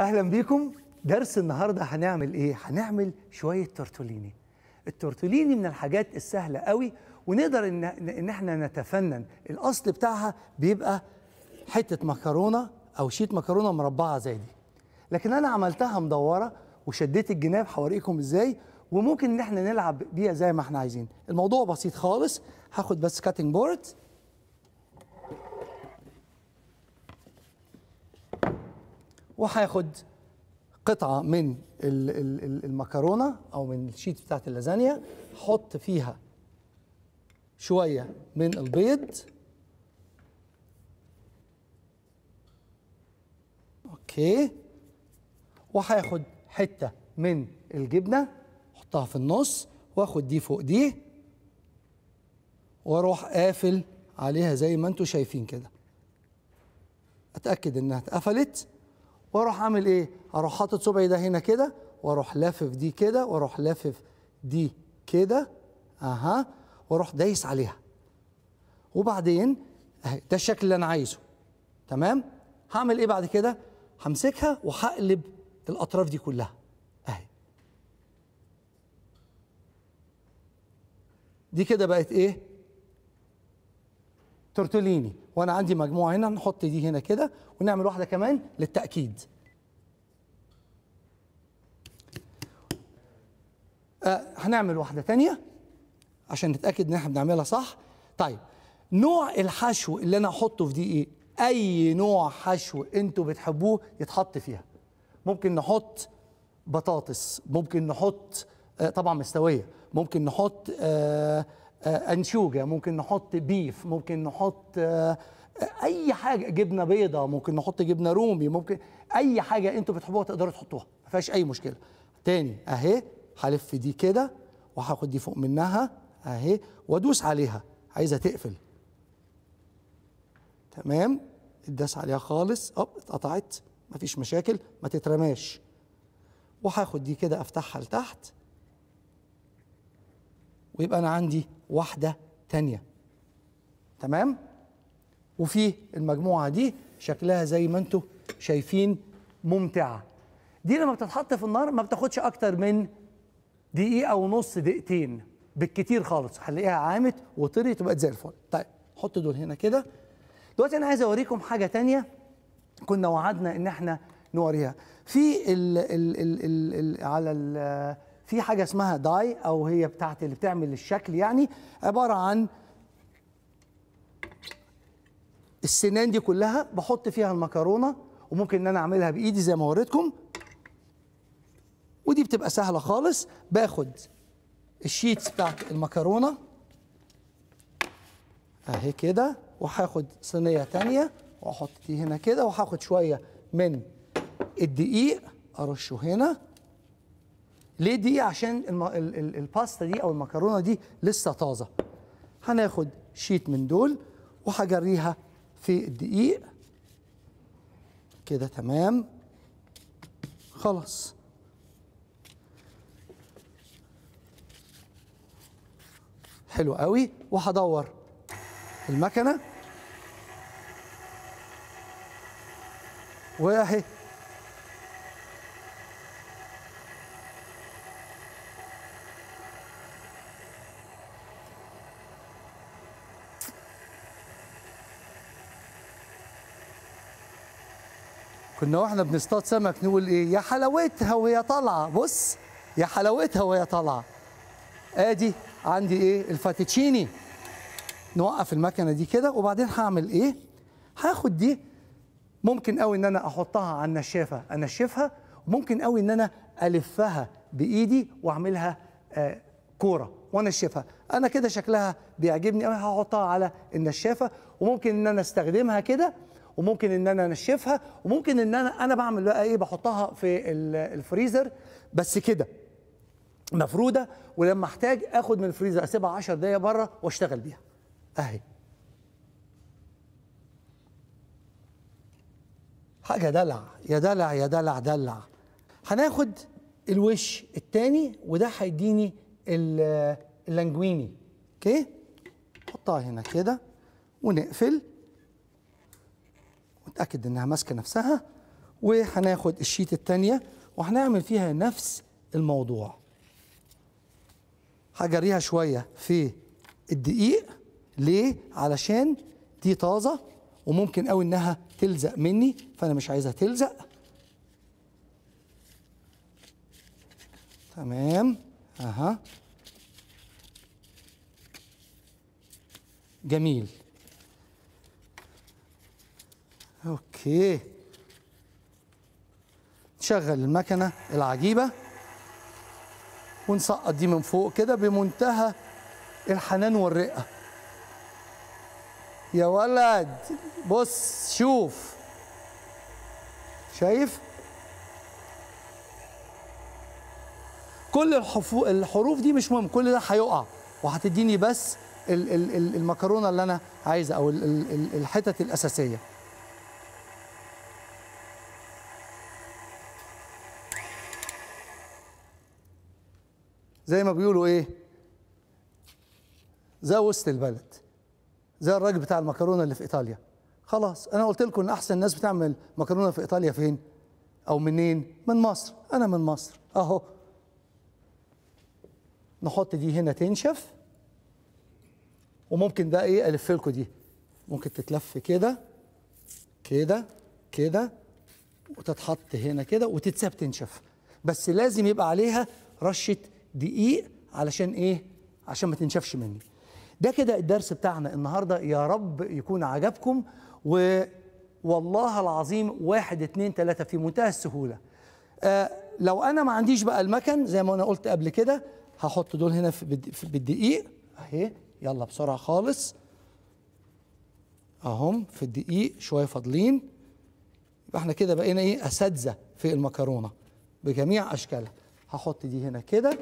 اهلا بيكم درس النهارده هنعمل ايه هنعمل شويه تورتوليني التورتوليني من الحاجات السهله قوي ونقدر ان ان احنا نتفنن الاصل بتاعها بيبقى حته مكرونه او شيت مكرونه مربعه زي دي لكن انا عملتها مدوره وشديت الجناب هوريكم ازاي وممكن ان احنا نلعب بيها زي ما احنا عايزين الموضوع بسيط خالص هاخد بس كاتنج بورد وهاخد قطعه من المكرونه او من الشيت بتاعت اللازانيا احط فيها شويه من البيض اوكي وهاخد حته من الجبنه احطها في النص واخد دي فوق دي واروح قافل عليها زي ما انتم شايفين كده اتاكد انها اتقفلت واروح اعمل ايه اروح حاطط صبعي ده هنا كده واروح لافف دي كده واروح لافف دي كده اها واروح دايس عليها وبعدين اهي ده الشكل اللي انا عايزه تمام هعمل ايه بعد كده همسكها وهقلب الاطراف دي كلها اهي دي كده بقت ايه تورتوليني وانا عندي مجموعه هنا نحط دي هنا كده ونعمل واحده كمان للتاكيد آه هنعمل واحدة تانية عشان نتأكد إن إحنا بنعملها صح طيب نوع الحشو اللي أنا احطه في دي إيه؟ أي نوع حشو أنتوا بتحبوه يتحط فيها ممكن نحط بطاطس ممكن نحط آه طبعا مستوية ممكن نحط آه, آه، أنشوجة ممكن نحط بيف ممكن نحط آه، آه، اي حاجه جبنه بيضه ممكن نحط جبنه رومي ممكن اي حاجه انتوا بتحبوها تقدروا تحطوها ما فيهاش اي مشكله تاني اهي هلف دي كده وهاخد دي فوق منها اهي وادوس عليها عايزه تقفل تمام اداس عليها خالص اوب اتقطعت مفيش مشاكل ما تترماش وهاخد دي كده افتحها لتحت ويبقى انا عندي واحده تانية تمام وفي المجموعه دي شكلها زي ما انتم شايفين ممتعه دي لما بتتحط في النار ما بتاخدش اكتر من دقيقه ونص دقيقتين بالكتير خالص هنلاقيها عامت وطريت وبقت زي الفل طيب حط دول هنا كده دلوقتي انا عايز اوريكم حاجه تانية كنا وعدنا ان احنا نوريها في ال ال ال الـ الـ على ال في حاجه اسمها داي او هي بتاعه اللي بتعمل الشكل يعني عباره عن السنان دي كلها بحط فيها المكرونه وممكن ان انا اعملها بايدي زي ما وريتكم ودي بتبقى سهله خالص باخد الشيتس بتاعت المكرونه اهي كده وهاخد صينيه ثانيه واحط دي هنا كده وهاخد شويه من الدقيق ارشه هنا ليه دي عشان الم... ال... ال... الباستا دي او المكرونه دي لسه طازه هناخد شيت من دول وهجريها في الدقيق كده تمام خلاص حلو قوي وهدور المكنه واهي كنا واحنا بنصطاد سمك نقول ايه يا حلاوتها وهي طالعه بص يا حلاوتها وهي طالعه ادي عندي ايه الفاتيتشيني نوقف المكنه دي كده وبعدين هعمل ايه هاخد دي ممكن قوي ان انا احطها على النشافه انشفها وممكن قوي ان انا الفها بايدي واعملها آه كوره وانشفها انا كده شكلها بيعجبني قوي هحطها على النشافه وممكن ان انا استخدمها كده وممكن ان انا انشفها وممكن ان انا انا بعمل بقى ايه بحطها في الفريزر بس كده مفروده ولما احتاج اخد من الفريزر اسيبها 10 دقايق بره واشتغل بيها اهي حاجه دلع يا دلع يا دلع دلع هناخد الوش الثاني وده هيديني اللانجويني اوكي حطها هنا كده ونقفل وتاكد انها ماسكه نفسها وهناخد الشيت الثانيه وهنعمل فيها نفس الموضوع هجريها شويه في الدقيق ليه علشان دي طازه وممكن قوي انها تلزق مني فانا مش عايزها تلزق تمام اها جميل اوكي شغل المكنه العجيبه ونسقط دي من فوق كده بمنتهى الحنان والرقه يا ولد بص شوف شايف كل الحروف دي مش مهم كل ده هيقع وهتديني بس المكرونه اللي انا عايزها او الحتت الاساسيه زي ما بيقولوا ايه زي وسط البلد زي الراجل بتاع المكرونه اللي في ايطاليا خلاص انا قلت لكم ان احسن الناس بتعمل مكرونه في ايطاليا فين او منين من مصر انا من مصر اهو نحط دي هنا تنشف وممكن ده ايه الف لكم دي ممكن تتلف كده كده كده وتتحط هنا كده وتتساب تنشف بس لازم يبقى عليها رشه دقيق علشان ايه عشان ما تنشفش مني ده كده الدرس بتاعنا النهارده يا رب يكون عجبكم و والله العظيم واحد اتنين تلاتة في منتهى السهولة آه لو أنا ما عنديش بقى المكن زي ما أنا قلت قبل كده هحط دول هنا في بالدقيق أهي يلا بسرعة خالص أهم في الدقيق شوية فاضلين يبقى احنا كده بقينا إيه أساتذة في المكرونة بجميع أشكالها هحط دي هنا كده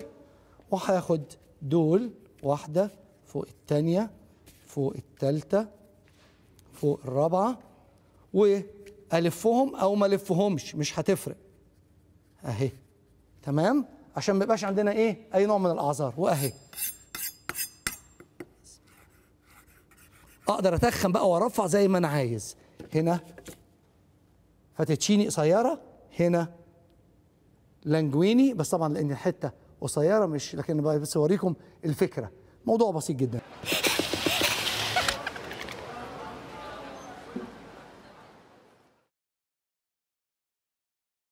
وهاخد دول واحدة فوق التانية فوق التالتة فوق الرابعة وألفهم أو ما ألفهمش مش هتفرق أهي تمام عشان ما يبقاش عندنا إيه أي نوع من الأعذار وأهي أقدر أتخن بقى وأرفع زي ما أنا عايز هنا فاتتشيني قصيرة هنا لانجويني بس طبعا لأن الحتة قصيره مش لكن بس اوريكم الفكره موضوع بسيط جدا